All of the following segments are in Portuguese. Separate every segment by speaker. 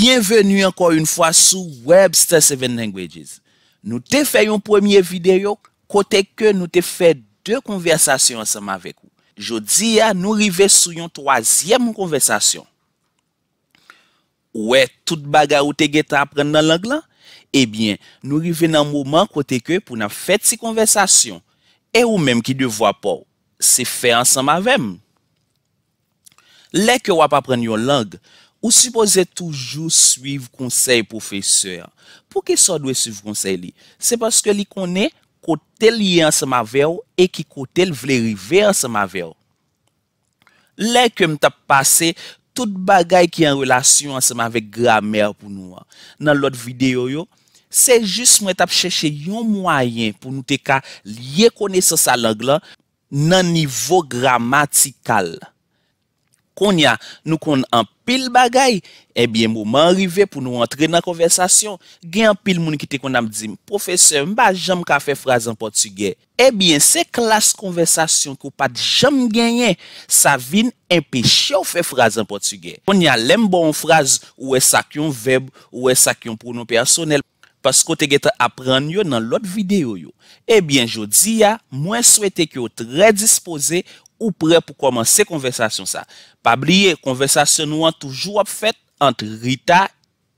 Speaker 1: Bienvenu anko yon fwa sou Webster 7 Languages. Nou te fè yon pwemye videyo kote ke nou te fè dwe konversasyon ansema vek ou. Jodi ya nou rive sou yon troasyem konversasyon. Ou e tout baga ou te geta apren nan lang lan? Ebyen nou rive nan mouman kote ke pou nan fèt si konversasyon. E ou menm ki devwa pou se fè ansema vek. Lè ke wap apren yon lang, Ou suppose toujou suiv konsey profeseur? Pouke so dwe suiv konsey li? Se baske li kone kote li an sema veyo e ki kote li vle rive an sema veyo. Le ke m tap pase, tout bagay ki an relasyon an sema vey gramer pou nou an. Nan lot videyo yo, se jist mwen tap chèche yon mwayen pou nou te ka liye kone se sa lag la nan nivou gramatikal. kon ya nou kon an pil bagay, ebyen eh mouman rive pou nou antre nan konversasyon, gen an pil moun ki te kon nam dizim, profeseur mba jom ka fe fraz an portuge, ebyen eh se klas konversasyon kou pat jom genyen, sa vin en peche ou fe fraz an portuge. Kon ya lem bon fraz ou e sakyon veb, ou e sakyon pronon personel, pasko te get apren yo nan lot videyo yo, ebyen eh jodi ya mwen swete ki yo tre dispose Ou pre pou komanse konversasyon sa? Pa bliye, konversasyon nou an toujou ap fèt antre Rita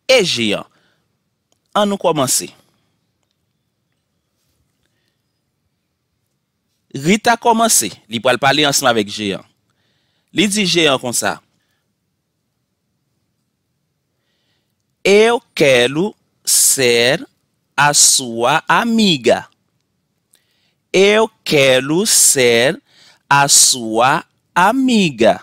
Speaker 1: e Géan. An nou komanse. Rita komanse. Li pou al pale ansan avèk Géan. Li di Géan kon sa. Eu kèlou ser a soua amiga. Eu kèlou ser A sou a amiga.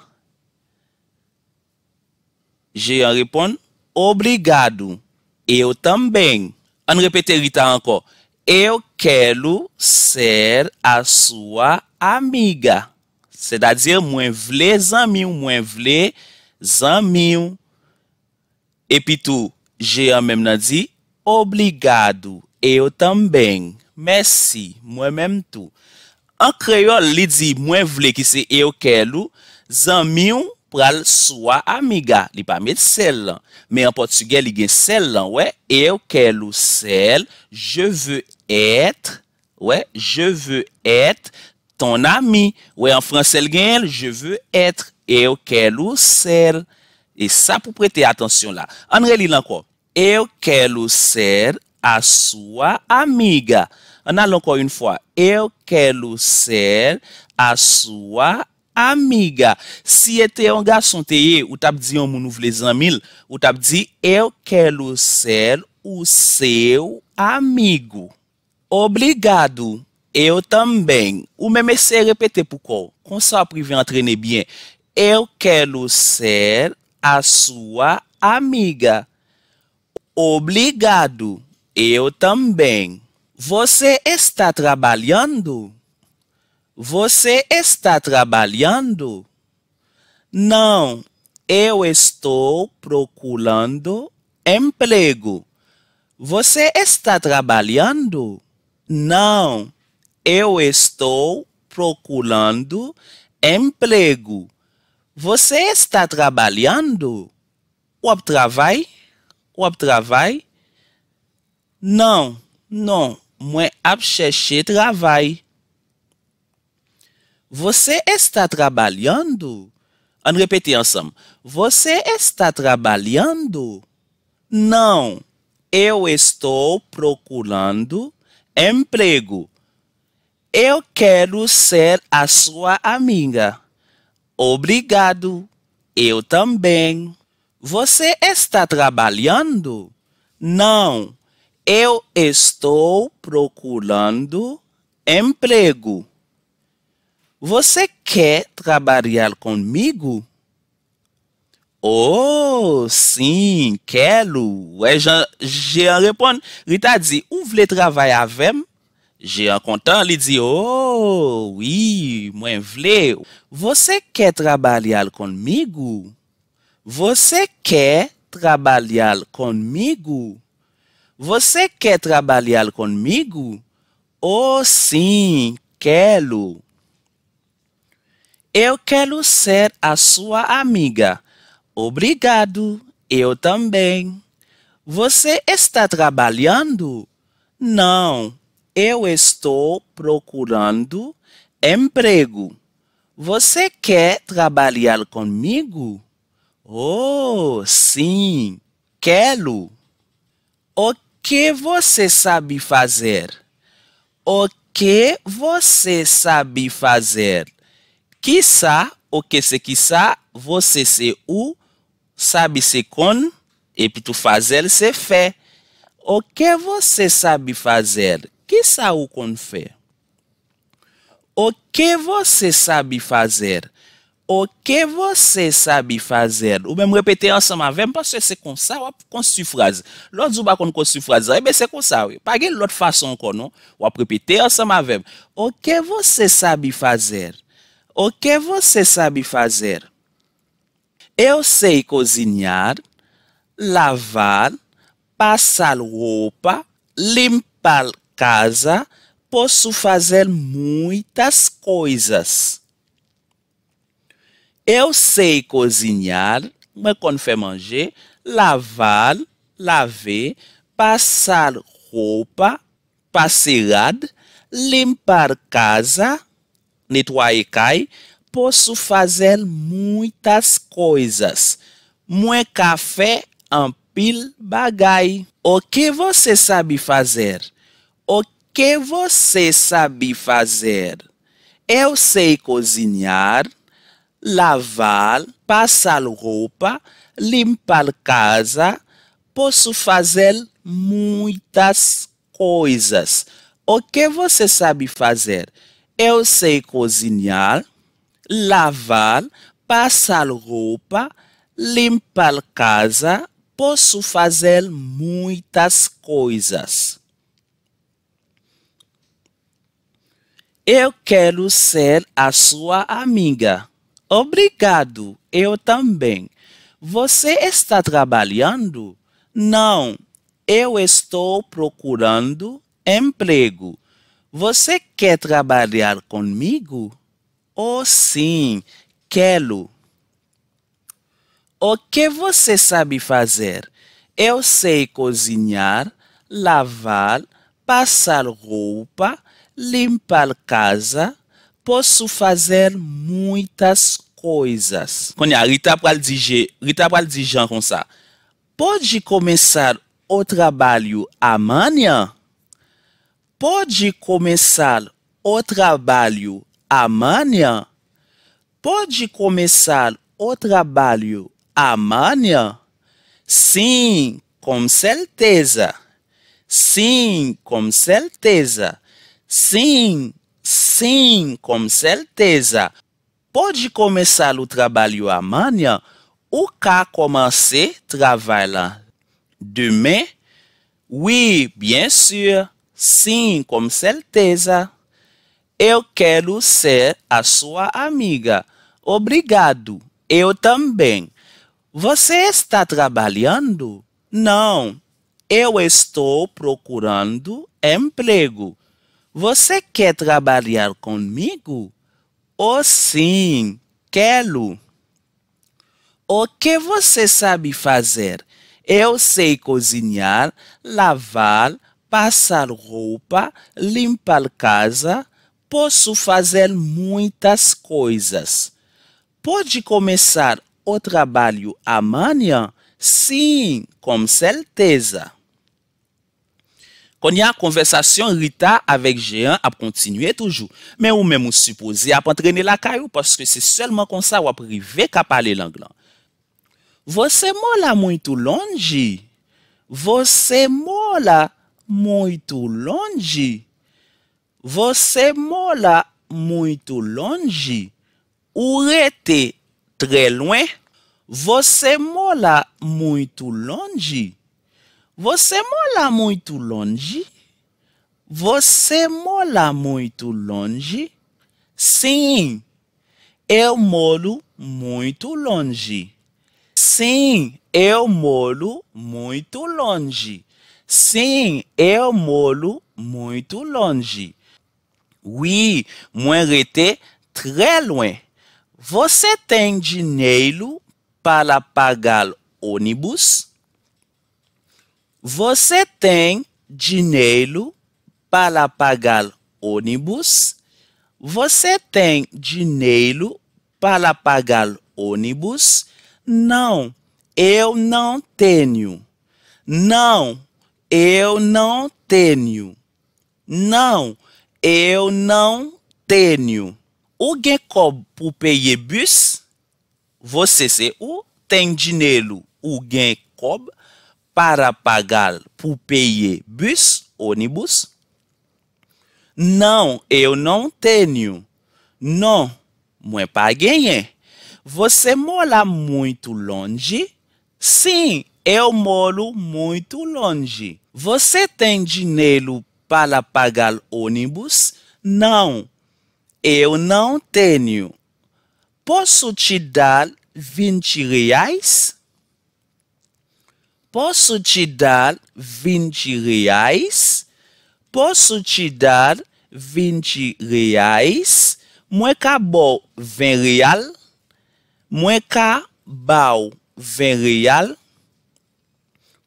Speaker 1: Je yon repon. Obligado. E yo tamben. An repete rita anko. E yo kelo ser a sou a amiga. Se da dir mwen vle zanmi ou mwen vle zanmi ou. E pi tou. Je yon mem nan di. Obligado. E yo tamben. Merci. Mwen mwen tou. An kreyol li di mwen vle ki se EO KELU, zanmiyon pral swa amiga. Li pa met sel lan. Me an portugel li gen sel lan. EO e KELU SEL, JE VEU ETRE TON AMI. En fransel gen, JE VEU ETRE EO KELU SEL. E sa pou prete atensyon la. An re li lan kwa, EO KELU SEL A SWA AMIGA. An al anko yon fwa, eu kelo ser aswa amiga. Si ete yon ga son teye, ou tab di yon moun nou vle zan mil, ou tab di, eu kelo ser ou seyo amigo. Obligado, eu tamben. Ou meme se repete pou kou, kon sa apri ven atrene bien. Eu kelo ser aswa amiga. Obligado, eu tamben. Você está trabalhando? Você está trabalhando? Não, eu estou procurando emprego. Você está trabalhando? Não, eu estou procurando emprego. Você está trabalhando? O trabalho? O trabalho? Não, não, Moi abcheche travail. Você está trabalhando? An repete ansam. Você está trabalhando? Não. Eu estou procurando emprego. Eu quero ser a sua amiga. Obrigado. Eu também. Você está trabalhando? Não. Eu estou procurando emprego. Você quer trabalhar comigo? Oh, sim, quero. E é, Jean repon, li ta tá di, ou vle travay avem? Jean kontan Ele diz, oh, oui, mwen vle. Você quer trabalhar comigo? Você quer trabalhar comigo? Você quer trabalhar comigo? Oh, sim, quero. Eu quero ser a sua amiga. Obrigado, eu também. Você está trabalhando? Não, eu estou procurando emprego. Você quer trabalhar comigo? Oh, sim, quero. O que você sabe fazer? O que você sabe fazer? Quizá, o que se quizá, você se o, sabe se con e tu fazer se fé. O que você sabe fazer? Quizá o com fé. O que você sabe fazer? Ou ke vose sabi fazer? Ou men mw repete ansan ma vem? Pas se se konsa, wap konsu frase. Lò zou bakon konsu frase, ebe se konsa. Page lòt fason konon. Wap repete ansan ma vem. Ou ke vose sabi fazer? Ou ke vose sabi fazer? Eu sei kozinyar, lavar, pasa l wopa, limpa l kaza, posu fazer mwitas koizas. Eu sei cozinhar, me confer manger, lavar, laver, passar roupa, passear, limpar casa, e cai. Posso fazer muitas coisas. Mwen café um bagai. O que você sabe fazer? O que você sabe fazer? Eu sei cozinhar, lavar, passar roupa, limpar casa. Posso fazer muitas coisas. O que você sabe fazer? Eu sei cozinhar, lavar, passar roupa, limpar casa. Posso fazer muitas coisas. Eu quero ser a sua amiga. Obrigado, eu também. Você está trabalhando? Não, eu estou procurando emprego. Você quer trabalhar comigo? Oh, sim, quero. O que você sabe fazer? Eu sei cozinhar, lavar, passar roupa, limpar casa, posso fazer muitas coisas. Quando Rita para dizer, Rita para dizer com ça. Pode começar o trabalho amanhã? Pode começar o trabalho amanhã? Pode começar o trabalho amanhã? Sim, com certeza. Sim, com certeza. Sim, Sim, com certeza. Pode começar o trabalho amanhã. ou cá o trabalho demain? Oui, bien sûr. Sim, com certeza. Eu quero ser a sua amiga. Obrigado. Eu também. Você está trabalhando? Não. Eu estou procurando emprego. Você quer trabalhar comigo? Oh, sim, quero. O que você sabe fazer? Eu sei cozinhar, lavar, passar roupa, limpar casa. Posso fazer muitas coisas. Pode começar o trabalho amanhã? Sim, com certeza. Kon yon konversasyon rita avek G1 ap kontinye toujou. Men ou men moun supouzi ap antrene la kayou. Paske se selman kon sa wap rivek ap ale langlan. Vose mou la mouy tou lonji. Vose mou la mouy tou lonji. Vose mou la mouy tou lonji. Ou rete tre lwen. Vose mou la mouy tou lonji. Você mora muito longe? Você mora muito longe? Sim, eu moro muito longe. Sim, eu moro muito longe. Sim, eu moro muito longe. Oui, moi rete très loin. Você tem dinheiro para pagar ônibus? Você tem dinheiro para pagar ônibus? Você tem dinheiro para pagar ônibus? Não, eu não tenho. Não, eu não tenho. Não, eu não tenho. Alguém cobre para payer bus? Você se ou tem dinheiro, alguém cobre para pagar por payer bus, ônibus? Não, eu não tenho. Não, para ganhar. Você mora muito longe? Sim, eu moro muito longe. Você tem dinheiro para pagar ônibus? Não, eu não tenho. Posso te dar 20 reais? Posso te dar 20 reais? Posso te dar 20 reais? Mwen ka bo 20 real? Mwen ka bau 20 real?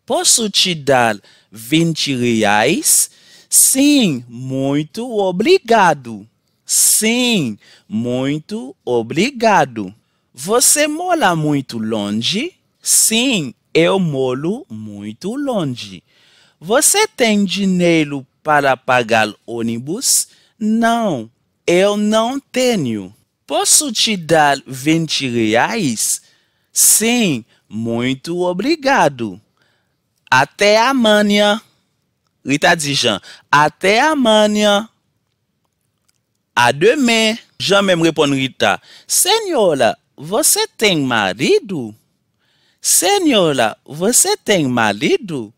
Speaker 1: Posso te dar 20 reais? Sim, muito obrigado. Sim, muito obrigado. Você mora muito longe? Sim, eu moro muito longe. Você tem dinheiro para pagar ônibus? Não, eu não tenho. Posso te dar 20 reais? Sim, muito obrigado. Até amanhã. Rita Dijan, até amanhã. A demain. Já mesmo responde Rita. Senhora, você tem marido? Senhora, você tem marido?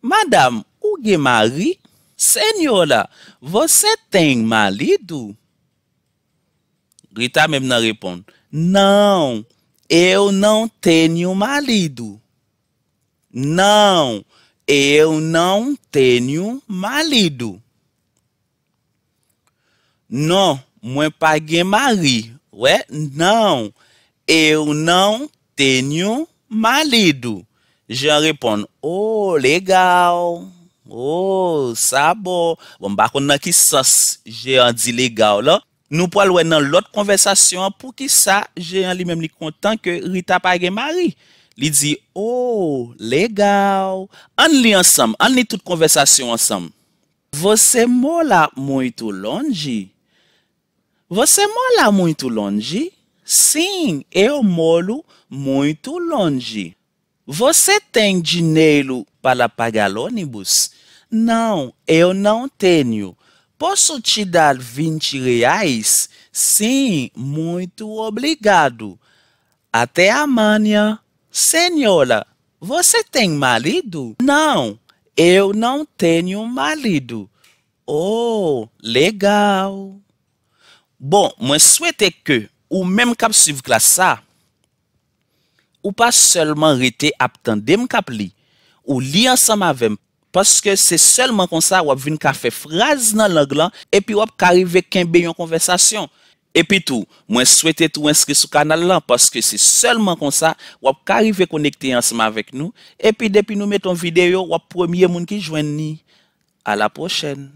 Speaker 1: Madame o que Huguemari? Senhora, você tem marido? Rita mesmo não responde. Não, eu não tenho marido. Não, eu não tenho marido. Não, mwen paguei mari. Ué, não, eu não tenho Ma li do? Je yon repon, Oh, legaw! Oh, sa bo! Bon, bako nan ki sos, je yon di legaw la. Nou po alwen nan lot konversasyon, pou ki sa, je yon li menm li kontan ke Rita pa gen Mari. Li di, Oh, legaw! An li ansam, an li tout konversasyon ansam. Vose mo la moun tou lonji? Vose mo la moun tou lonji? Sin, e yo molou, muito longe. Você tem dinheiro para pagar ônibus? Não, eu não tenho. Posso te dar 20 reais? Sim, muito obrigado. Até amanhã. Senhora, você tem marido? Não, eu não tenho marido. Oh, legal. bom mas o que o mesmo kap suiv klas sa, Ou pa selman rete aptan dem kap li. Ou li ansan mavem. Paske se selman konsa wap vin ka fe fraz nan log lan. Epi wap karive kenbe yon konversasyon. Epi tou, mwen swete tou inskri sou kanal lan. Paske se selman konsa wap karive konekte ansan mavek nou. Epi depi nou meton videyo wap premye moun ki jwen ni. A la pochen.